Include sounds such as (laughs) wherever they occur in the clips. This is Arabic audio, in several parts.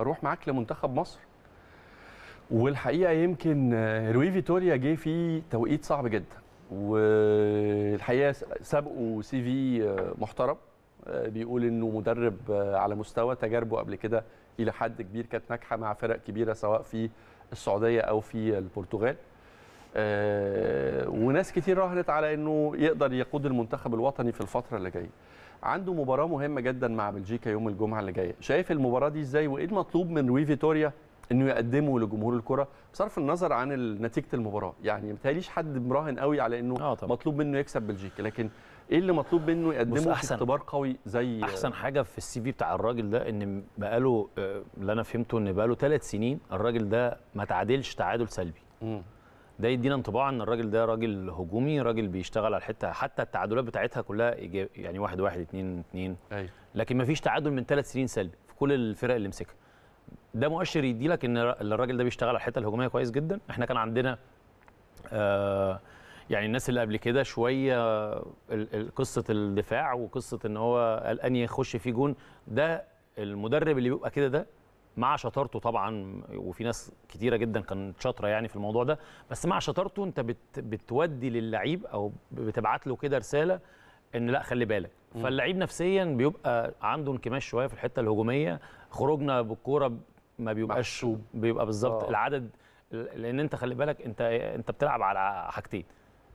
اروح معاك لمنتخب مصر والحقيقه يمكن روي فيتوريا جه في توقيت صعب جدا والحقيقه سابقه سي في محترم آه، بيقول انه مدرب آه، على مستوى تجاربه قبل كده الى حد كبير كانت ناجحه مع فرق كبيره سواء في السعوديه او في البرتغال آه، وناس كتير راهنت على انه يقدر يقود المنتخب الوطني في الفتره اللي جايه عنده مباراه مهمه جدا مع بلجيكا يوم الجمعه اللي جايه شايف المباراه دي ازاي وايه المطلوب من لوي فيتوريا انه يقدمه لجمهور الكره بصرف النظر عن نتيجه المباراه يعني متهيأليش حد مراهن قوي على انه آه طبعا. مطلوب منه يكسب بلجيكا لكن ايه اللي مطلوب منه يقدمه في اختبار قوي زي احسن حاجه في السي في بتاع الراجل ده ان بقاله آه، اللي انا فهمته ان بقاله ثلاث سنين الراجل ده ما تعادلش تعادل سلبي م. ده يدينا انطباع ان الراجل ده راجل هجومي راجل بيشتغل على الحته حتى التعادلات بتاعتها كلها يعني واحد واحد اتنين اتنين أيوة. لكن ما فيش تعادل من ثلاث سنين سلبي في كل الفرق اللي مسكها ده مؤشر يدي لك ان الراجل ده بيشتغل على الحته الهجوميه كويس جدا احنا كان عندنا آه يعني الناس اللي قبل كده شويه قصه الدفاع وقصه ان هو قلقان يخش فيه جون ده المدرب اللي بيبقى كده ده مع شطارته طبعا وفي ناس كتيره جدا كانت شاطره يعني في الموضوع ده بس مع شطارته انت بت بتودي للعيب او بتبعت له كده رساله ان لا خلي بالك فاللعيب نفسيا بيبقى عنده انكماش شويه في الحته الهجوميه خروجنا بالكوره ما بيبقاش بيبقى بالظبط آه. العدد لان انت خلي بالك انت انت بتلعب على حاجتين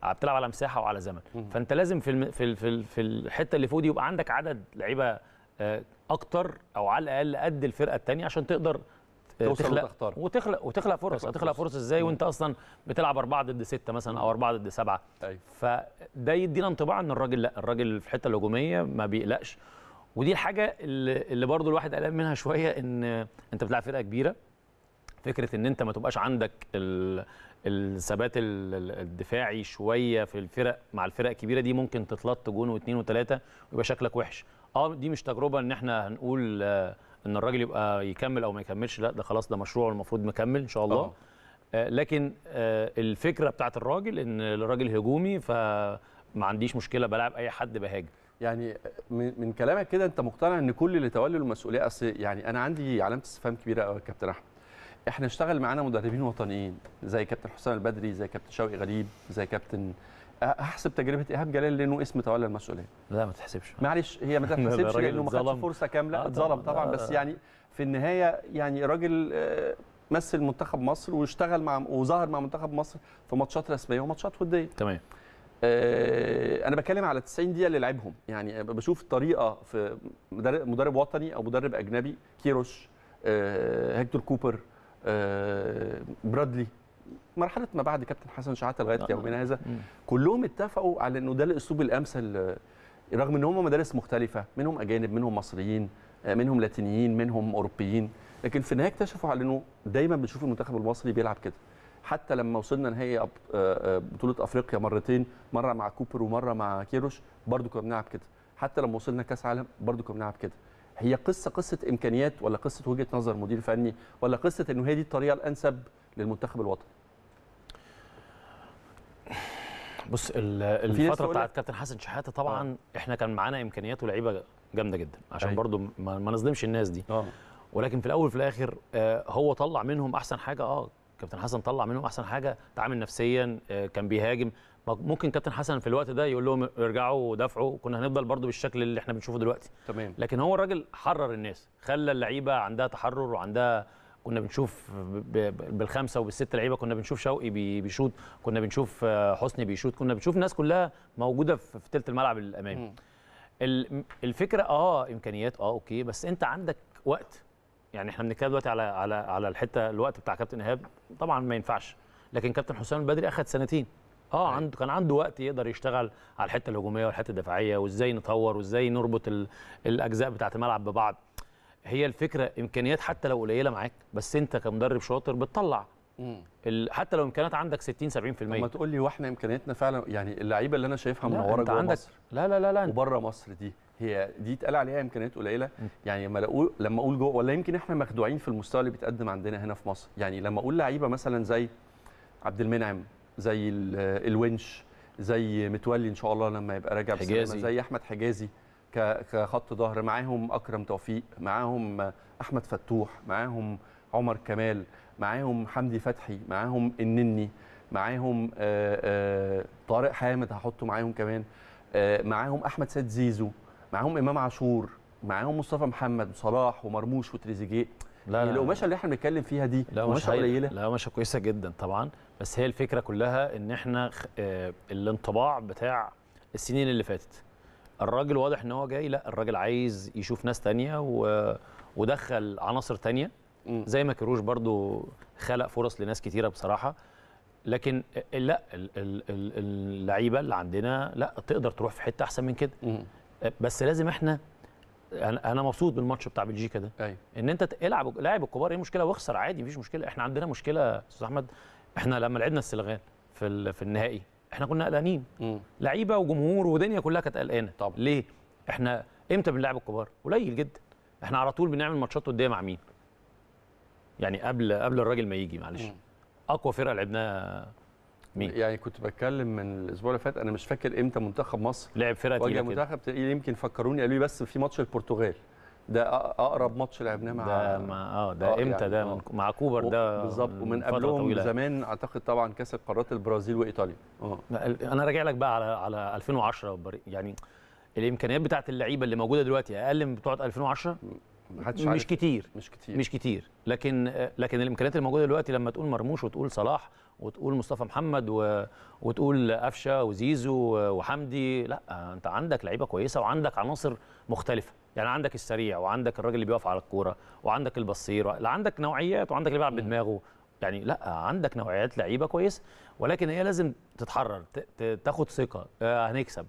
بتلعب على مساحه وعلى زمن فانت لازم في في في الحته اللي فوق دي يبقى عندك عدد لعيبه آه، اكتر او على الاقل قد الفرقه الثانيه عشان تقدر آه، تخلق وتختار. وتخلق وتخلق فرص هتخلق فرص ازاي وانت اصلا بتلعب 4 ضد 6 مثلا او 4 ضد 7 أيوة. فده يدينا انطباع ان الراجل لا الراجل في الحته الهجوميه ما بيقلقش ودي الحاجه اللي, اللي برضو الواحد قلقان منها شويه ان انت بتلعب فرقه كبيره فكره ان انت ما تبقاش عندك الثبات الدفاعي شويه في الفرق مع الفرق الكبيره دي ممكن تتلط جون واثنين وثلاثه ويبقى شكلك وحش اه دي مش تجربه ان احنا هنقول آه ان الراجل يبقى يكمل او ما يكملش لا ده خلاص ده مشروع المفروض مكمل ان شاء الله أوه. آه لكن آه الفكره بتاعت الراجل ان الراجل هجومي فما عنديش مشكله بلعب اي حد بهاجم يعني آه، من كلامك كده انت مقتنع ان كل اللي تولوا المسؤوليه اصل يعني انا عندي علامه استفهام كبيره قوي يا كابتن احمد احنا اشتغل معانا مدربين وطنيين زي كابتن حسام البدري زي كابتن شوقي غريب زي كابتن هحسب تجربه ايهاب جلال لانه اسم تولى المسؤوليه لا ما تحسبش معلش هي ما (laughs) تحسبش لانه ما خدش فرصه كامله اتظلم طبعا بس يعني في النهايه يعني راجل آه، مثل منتخب مصر واشتغل مع وظهر مع منتخب مصر في ماتشات رسميه وماتشات وديه تمام آه، انا بتكلم على 90 دقيقه اللي لعبهم يعني بشوف طريقه في مدرب, وطني او مدرب اجنبي كيروش آه، هيكتور كوبر برادلي مرحله ما بعد كابتن حسن شحاته لغايه آه. يومنا هذا كلهم اتفقوا على انه ده الاسلوب الامثل آه، رغم ان هم مدارس مختلفه منهم اجانب منهم مصريين آه، منهم لاتينيين منهم اوروبيين لكن في النهايه اكتشفوا على انه دايما بنشوف المنتخب المصري بيلعب كده حتى لما وصلنا نهائي بطوله افريقيا مرتين مره مع كوبر ومره مع كيروش برضه كنا بنلعب كده حتى لما وصلنا كاس عالم برضه كنا بنلعب كده هي قصه قصه امكانيات ولا قصه وجهه نظر مدير فني ولا قصه انه هي دي الطريقه الانسب للمنتخب الوطني بص الفتره بتاعت كابتن حسن شحاته طبعا آه. احنا كان معانا امكانيات ولاعيبه جامده جدا عشان أي. أيوة. برضو ما, ما نظلمش الناس دي آه. ولكن في الاول وفي الاخر آه هو طلع منهم احسن حاجه اه كابتن حسن طلع منهم احسن حاجه تعامل نفسيا آه كان بيهاجم ممكن كابتن حسن في الوقت ده يقول لهم ارجعوا ودافعوا كنا هنفضل برضو بالشكل اللي احنا بنشوفه دلوقتي تمام لكن هو الراجل حرر الناس خلى اللعيبه عندها تحرر وعندها كنا بنشوف بالخمسه وبالست لعيبه كنا بنشوف شوقي بيشوط كنا بنشوف آه، حسني بيشوط كنا بنشوف الناس كلها موجوده في ثلث الملعب الامامي الفكره اه امكانيات اه اوكي بس انت عندك وقت يعني احنا بنتكلم دلوقتي على على على الحته الوقت بتاع كابتن ايهاب طبعا ما ينفعش لكن كابتن حسام البدري اخذ سنتين اه أيوه. عنده كان عنده وقت يقدر يشتغل على الحته الهجوميه والحته الدفاعيه وازاي نطور وازاي نربط الاجزاء بتاعه الملعب ببعض هي الفكره امكانيات حتى لو قليله معاك بس انت كمدرب شاطر بتطلع حتى لو امكانيات عندك 60 70% طب ما تقول لي واحنا امكانياتنا فعلا يعني اللعيبه اللي انا شايفها منوره جوه عندك مصر لا لا لا لا وبره مصر دي هي دي اتقال عليها امكانيات قليله يعني لما اقول لما اقول جوه ولا يمكن احنا مخدوعين في المستوى اللي بيتقدم عندنا هنا في مصر يعني لما اقول لعيبه مثلا زي عبد المنعم زي الونش زي متولي ان شاء الله لما يبقى راجع حجازي. زي احمد حجازي كخط ظهر معاهم اكرم توفيق معاهم احمد فتوح معاهم عمر كمال معاهم حمدي فتحي معاهم النني معاهم آه، آه، طارق حامد هحطه معاهم كمان آه، معاهم احمد سيد زيزو معاهم امام عاشور معاهم مصطفى محمد وصلاح ومرموش وتريزيجيه لا يعني القماشه اللي احنا بنتكلم فيها دي قماشه قليله لا قماشه كويسه جدا طبعا بس هي الفكره كلها ان احنا الانطباع بتاع السنين اللي فاتت الراجل واضح ان هو جاي لا الراجل عايز يشوف ناس تانية و... ودخل عناصر تانية زي ما كيروش برضو خلق فرص لناس كتيره بصراحه لكن لا اللعيبه اللي عندنا لا تقدر تروح في حته احسن من كده بس لازم احنا انا مبسوط بالماتش بتاع بلجيكا ده أي. أيوه. ان انت العب لاعب الكبار ايه المشكله واخسر عادي مفيش مشكله احنا عندنا مشكله استاذ احمد احنا لما لعبنا السلغان في في النهائي احنا كنا قلقانين لعيبه وجمهور ودنيا كلها كانت قلقانه طبعا ليه احنا امتى بنلعب الكبار قليل جدا احنا على طول بنعمل ماتشات قدام مع مين يعني قبل قبل الراجل ما يجي معلش اقوى فرقه لعبناها مين يعني كنت بتكلم من الاسبوع اللي فات انا مش فاكر امتى منتخب مصر لعب فرقه تقيله منتخب يمكن فكروني قالوا لي بس في ماتش البرتغال ده اقرب ماتش لعبناه مع ده مع اه ده آه امتى يعني ده آه. مع كوبر ده بالظبط ومن قبلهم زمان اعتقد طبعا كاس القارات البرازيل وايطاليا اه انا راجع لك بقى على على 2010 يعني الامكانيات بتاعت اللعيبه اللي موجوده دلوقتي اقل من بتوعه 2010 محدش مش كتير مش كتير مش كتير لكن لكن الامكانيات الموجوده دلوقتي لما تقول مرموش وتقول صلاح وتقول مصطفى محمد و... وتقول قفشه وزيزو وحمدي لا انت عندك لعيبه كويسه وعندك عناصر مختلفه يعني عندك السريع وعندك الراجل اللي بيقف على الكوره وعندك البصير عندك نوعيات وعندك اللي بيلعب بدماغه يعني لا عندك نوعيات لعيبه كويسه ولكن هي لازم تتحرر تاخد ثقه آه، هنكسب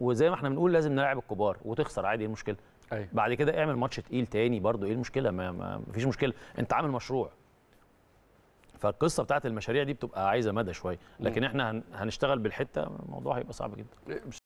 وزي ما احنا بنقول لازم نلعب الكبار وتخسر عادي ايه المشكله أيوة. بعد كده اعمل ماتش تقيل تاني برضو ايه المشكله ما, ما فيش مشكله انت عامل مشروع فالقصه بتاعت المشاريع دي بتبقى عايزه مدى شويه لكن احنا هنشتغل بالحته الموضوع هيبقى صعب جدا إيه،